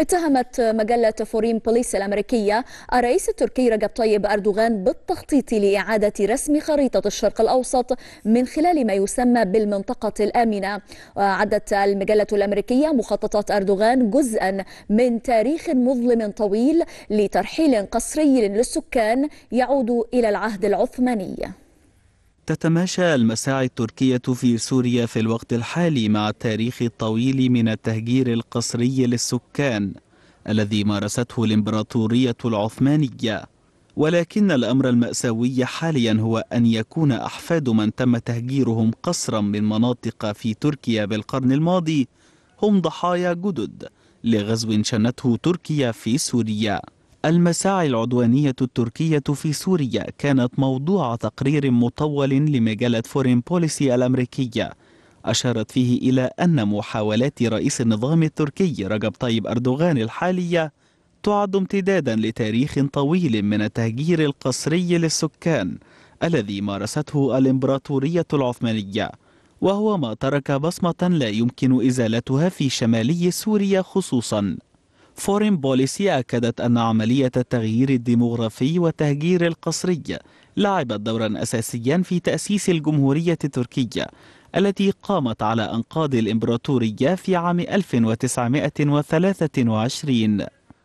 اتهمت مجلة فورين بوليس الأمريكية الرئيس التركي رجب طيب أردوغان بالتخطيط لإعادة رسم خريطة الشرق الأوسط من خلال ما يسمى بالمنطقة الآمنة وعدت المجلة الأمريكية مخططات أردوغان جزءا من تاريخ مظلم طويل لترحيل قصري للسكان يعود إلى العهد العثماني تتماشى المساعي التركية في سوريا في الوقت الحالي مع التاريخ الطويل من التهجير القسري للسكان الذي مارسته الإمبراطورية العثمانية ولكن الأمر المأساوي حاليا هو أن يكون أحفاد من تم تهجيرهم قسرا من مناطق في تركيا بالقرن الماضي هم ضحايا جدد لغزو شنته تركيا في سوريا المساعي العدوانية التركية في سوريا كانت موضوع تقرير مطول لمجلة فورين بوليسي الأمريكية أشارت فيه إلى أن محاولات رئيس النظام التركي رجب طيب أردوغان الحالية تعد امتدادا لتاريخ طويل من التهجير القسري للسكان الذي مارسته الإمبراطورية العثمانية وهو ما ترك بصمة لا يمكن إزالتها في شمالي سوريا خصوصاً فورين بوليسي أكدت أن عملية التغيير الديموغرافي والتهجير القسري لعبت دورا أساسيا في تأسيس الجمهورية التركية التي قامت على أنقاض الإمبراطورية في عام 1923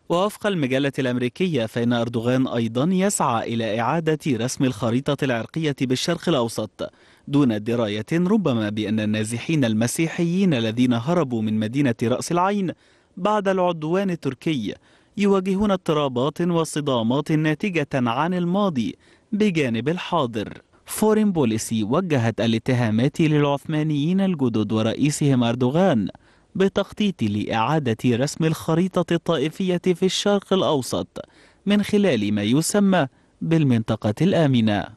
ووفق المجلة الأمريكية فإن أردوغان أيضا يسعى إلى إعادة رسم الخريطة العرقية بالشرق الأوسط دون دراية ربما بأن النازحين المسيحيين الذين هربوا من مدينة رأس العين بعد العدوان التركي يواجهون اضطرابات وصدامات ناتجة عن الماضي بجانب الحاضر فورين بوليسي وجهت الاتهامات للعثمانيين الجدد ورئيسهم أردوغان بتخطيط لإعادة رسم الخريطة الطائفية في الشرق الأوسط من خلال ما يسمى بالمنطقة الآمنة